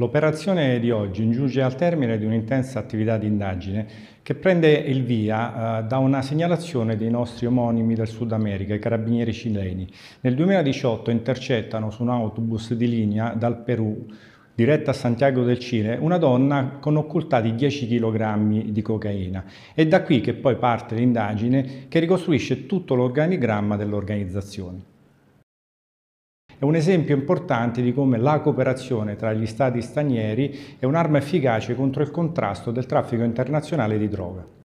L'operazione di oggi giunge al termine di un'intensa attività di indagine che prende il via eh, da una segnalazione dei nostri omonimi del Sud America, i carabinieri cileni. Nel 2018 intercettano su un autobus di linea dal Perù diretta a Santiago del Cile, una donna con occultati 10 kg di cocaina. È da qui che poi parte l'indagine che ricostruisce tutto l'organigramma dell'organizzazione è un esempio importante di come la cooperazione tra gli stati stranieri è un'arma efficace contro il contrasto del traffico internazionale di droga.